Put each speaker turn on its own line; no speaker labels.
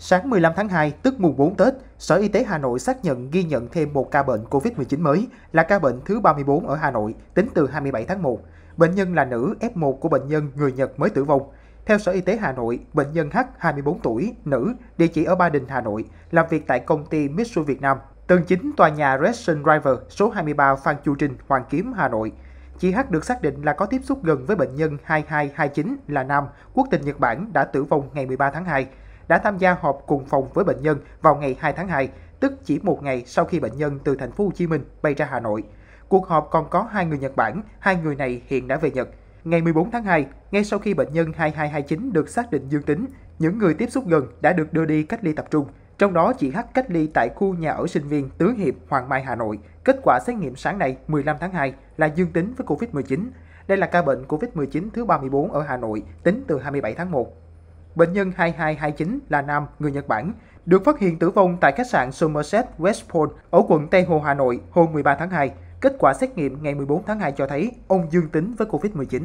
Sáng 15 tháng 2, tức mùng 4 Tết, Sở Y tế Hà Nội xác nhận ghi nhận thêm một ca bệnh COVID-19 mới là ca bệnh thứ 34 ở Hà Nội tính từ 27 tháng 1. Bệnh nhân là nữ F1 của bệnh nhân người Nhật mới tử vong. Theo Sở Y tế Hà Nội, bệnh nhân H, 24 tuổi, nữ, địa chỉ ở Ba Đình, Hà Nội, làm việc tại công ty Mitsu Việt Nam, tầng 9 tòa nhà Redson River, số 23 Phan Chu Trinh, Hoàng Kiếm, Hà Nội. Chị H được xác định là có tiếp xúc gần với bệnh nhân 2229 là nam, quốc tịch Nhật Bản đã tử vong ngày 13 tháng 2 đã tham gia họp cùng phòng với bệnh nhân vào ngày 2 tháng 2, tức chỉ một ngày sau khi bệnh nhân từ thành phố Hồ Chí Minh bay ra Hà Nội. Cuộc họp còn có hai người Nhật Bản, hai người này hiện đã về Nhật. Ngày 14 tháng 2, ngay sau khi bệnh nhân 2229 được xác định dương tính, những người tiếp xúc gần đã được đưa đi cách ly tập trung. Trong đó chị H cách ly tại khu nhà ở sinh viên Tứ Hiệp, Hoàng Mai, Hà Nội. Kết quả xét nghiệm sáng nay 15 tháng 2 là dương tính với COVID-19. Đây là ca bệnh COVID-19 thứ 34 ở Hà Nội tính từ 27 tháng 1 bệnh nhân 2229 là nam, người Nhật Bản, được phát hiện tử vong tại khách sạn Somerset Westport ở quận Tây Hồ, Hà Nội hôm 13 tháng 2. Kết quả xét nghiệm ngày 14 tháng 2 cho thấy ông dương tính với COVID-19.